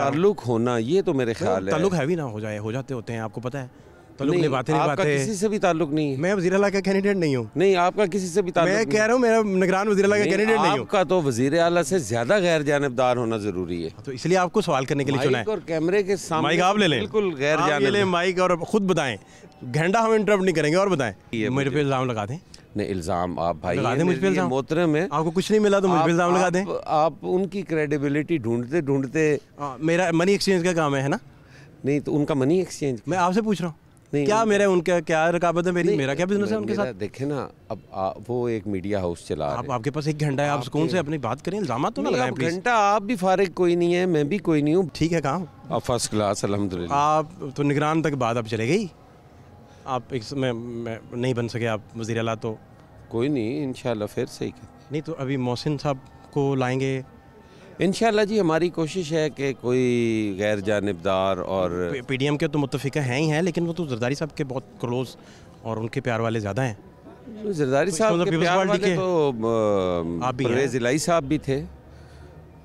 ताल्लुक होना ये तो मेरे ख्याल है ताल्लुक हैवी ना हो जाए हो जाते होते हैं आपको पता है नहीं, निभाते आपका निभाते किसी से भी ताल्लुक नहीं मैं अला का कैंडिडेट नहीं हूँ नहीं आपका किसी से भी ताल्लुक मैं कह रहा हूँ मेरा निगरान अला का कैंडिडेट नहीं आपका तो अला से ज्यादा गैर जानबदार होना जरूरी है तो इसलिए आपको सवाल करने के लिए चुना है और कैमरे के सामने माइक आप ले लें बिल्कुल गैर जान ले माइक और खुद बताएं घंटा हम इंटरप्ट नहीं करेंगे और बताएं मेरे पे इल्ज़ाम लगा दें ने इल्ज़ाम आप भाई मोहतरम है आपको कुछ नहीं मिला तो मुझे इल्ज़ाम लगा दें आप उनकी क्रेडिबिलिटी ढूंढते ढूंढते मेरा मनी एक्सचेंज का काम है ना नहीं तो उनका मनी एक्सचेंज मैं आपसे पूछ रहा हूँ नहीं क्या मेरा उनका क्या रकाबत है मेरी मेरा क्या बिजनेस है उनके साथ देखे ना अब आ, वो एक मीडिया हाउस चला आप, आपके पास एक घंटा है आप सुकून से अपनी बात करें इल्जाम तो ना लगाएं घंटा आप भी फारिग कोई नहीं है मैं भी कोई नहीं हूँ ठीक है काम आप फर्स्ट क्लास अलहमदिल्ला आप तो निगरान तक बात अब चले गई आप एक मैं, मैं नहीं बन सके आप वजीर अला तो कोई नहीं इनशाला फिर सही कर नहीं तो अभी मोहसिन साहब को लाएंगे इन जी हमारी कोशिश है कि कोई गैर जानबदार और पी डी एम के तो मुतफ़ा हैं ही हैं लेकिन वो तो जरदारी साहब के बहुत क्लोज और उनके प्यार वाले ज़्यादा हैं जरदारी तो साहब मतलब के प्यार वाले तो आप भी साहब भी थे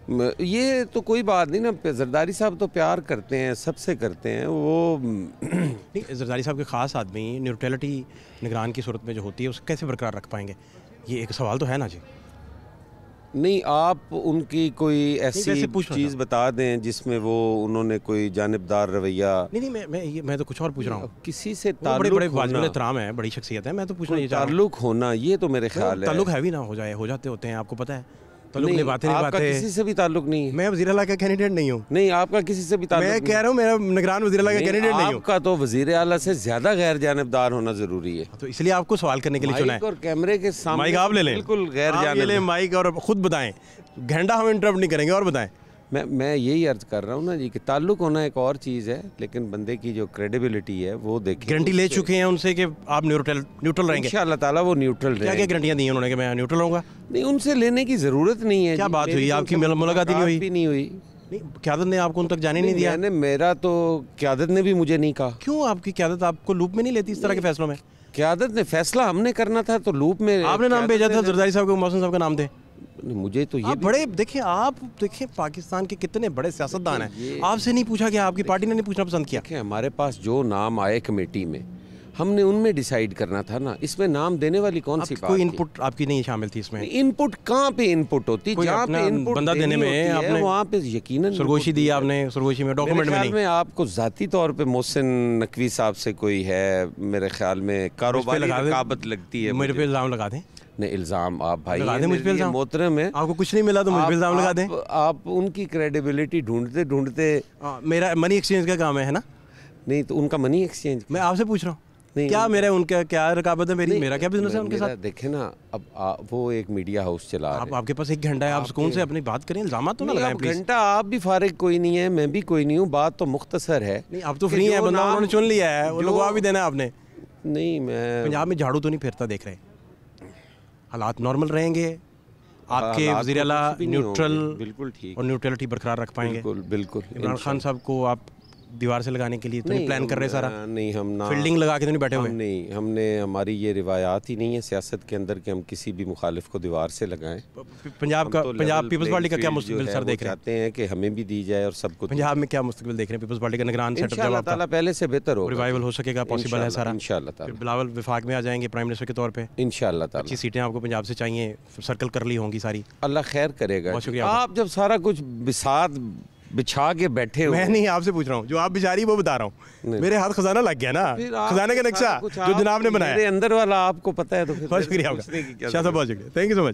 ये तो कोई बात नहीं ना जरदारी साहब तो प्यार करते हैं सबसे करते हैं वो नहीं जरदारी साहब के ख़ास आदमी न्यूट्रलिटी निगरान की सूरत में जो होती है उसे कैसे बरकरार रख पाएंगे ये एक सवाल तो है ना जी नहीं आप उनकी कोई ऐसी चीज़ बता दें जिसमें वो उन्होंने कोई जानबदार रवैया नहीं नहीं मैं मैं ये मैं तो कुछ और पूछ रहा हूँ किसी से ताल्लुक बड़े बड़े एहतराम है बड़ी शख्सियत है मैं तो पूछना ये ताल्लुक होना ये तो मेरे ख्याल है ताल्लुक हैवी ना हो जाए हो जाते होते हैं आपको पता है तो आपका किसी से भी ताल्लुक नहीं है मैं वजी अला का कैंडिडेट नहीं हूँ नहीं आपका किसी से भी ताल्लुक मैं कह रहा हूँ मेरा निगरान वजी अला का कैंडिडेट नहीं हूँ आपका तो अला से ज्यादा गैर जानबदार होना जरूरी है हाँ, तो इसलिए आपको सवाल करने के लिए चुना है और कैमरे के सामने आप ले लें बिल्कुल गैर जान ले माइक और खुद बताएं घंटा हम इंटरप्ट नहीं करेंगे और बताएं मैं मैं यही अर्ज कर रहा हूँ ना जी कि ताल्लुक होना एक और चीज़ है लेकिन बंदे की जो क्रेडिबिलिटी है वो देखिए गारंटी ले चुके हैं उनसे कि आप न्यूट्रल न्यूट्रल रहेंगे इंशाल्लाह ताला वो न्यूट्रल क्या क्या गारंटियाँ दी उन्होंने कि मैं न्यूट्रल होगा नहीं उनसे लेने की ज़रूरत नहीं है क्या बात हुई तो आपकी मुलाकात ही हुई नहीं हुई क्यादत ने आपको उन तक जाने नहीं, नहीं दिया मैंने मेरा तो क्यादत ने भी मुझे नहीं कहा क्यों आपकी क्यादत आपको लूप में नहीं लेती इस तरह के फैसलों में क्यादत ने फैसला हमने करना था तो लूप में आपने नाम भेजा था जरदारी साहब के मौसम साहब का नाम थे नहीं मुझे तो ये बड़े देखिए आप देखिए पाकिस्तान के कितने बड़े सियासतदान हैं आपसे नहीं पूछा गया आपकी पार्टी ने नहीं पूछना पसंद किया हमारे पास जो नाम आए कमेटी में हमने उनमें डिसाइड करना था ना इसमें नाम देने वाली कौन सी कोई इनपुट आपकी नहीं शामिल थी इसमें इनपुट कहाँ पे इनपुट होती जहाँ पे इनपुट बंदा देने में आपने वहाँ पे यकीन सुरगोशी दी आपने सुरगोशी में डॉक्यूमेंट में, में आपको जाती तौर पे मोहसिन नकवी साहब से कोई है मेरे ख्याल में कारोबार लगती है मेरे पे इल्ज़ाम लगा दें ने इल्ज़ाम आप भाई लगा दे मुझ पे इल्ज़ाम मोहतरम है आपको कुछ नहीं मिला तो मुझ पे इल्ज़ाम लगा दें आप उनकी क्रेडिबिलिटी ढूंढते ढूंढते हाँ, मेरा मनी एक्सचेंज का काम है ना नहीं तो उनका मनी एक्सचेंज मैं आपसे पूछ रहा हूँ नहीं क्या मेरा उनका क्या रकाबत है मेरी मेरा क्या बिजनेस है उनके साथ देखे ना अब आ, वो एक मीडिया हाउस चला आप, आपके पास एक घंटा है आप सुकून से अपनी बात करें इल्जाम तो ना लगाएं प्लीज घंटा आप भी फारिग कोई नहीं है मैं भी कोई नहीं हूँ बात तो मुख्तसर है नहीं आप तो फ्री है बंदा उन्होंने चुन लिया है वो लोग आप भी देना है आपने नहीं मैं पंजाब में झाड़ू तो नहीं फिरता देख रहे हैं हालात नॉर्मल रहेंगे आपके वजी न्यूट्रल बिल्कुल ठीक और न्यूट्रलिटी बरकरार रख पाएंगे बिल्कुल बिल्कुल इमरान खान साहब को आप दीवार से लगाने के लिए तो नहीं प्लान कर रहे सारा नहीं हम ना फील्डिंग लगा के तो नहीं बैठे हुए नहीं हमने हमारी ये रिवायात ही नहीं है सियासत के अंदर कि हम किसी भी मुखालिफ को दीवार से लगाएं पंजाब का तो पंजाब पीपल्स पार्टी का क्या मुस्तबिल सर देख रहे हैं चाहते हैं कि हमें भी दी जाए और सबको पंजाब में क्या मुस्तबिल देख रहे हैं पीपल्स पार्टी का निगरान सेटअप पहले से बेहतर हो रिवाइवल हो सकेगा पॉसिबल है सारा इंशाल्लाह बिलावल विफाक में आ जाएंगे प्राइम मिनिस्टर के तौर पर इंशाल्लाह अच्छी सीटें आपको पंजाब से चाहिए सर्कल कर ली होंगी सारी अल्लाह खैर करेगा आप जब सारा कुछ बिसात बिछा के बैठे हो मैं नहीं आपसे पूछ रहा हूँ जो आप है वो बता रहा हूँ मेरे हाथ खजाना लग गया ना खजाने का नक्शा जो जनाब ने बनाया अंदर वाला आपको पता है तो बहुत शुक्रिया आपका बहुत शुक्रिया थैंक यू सो मच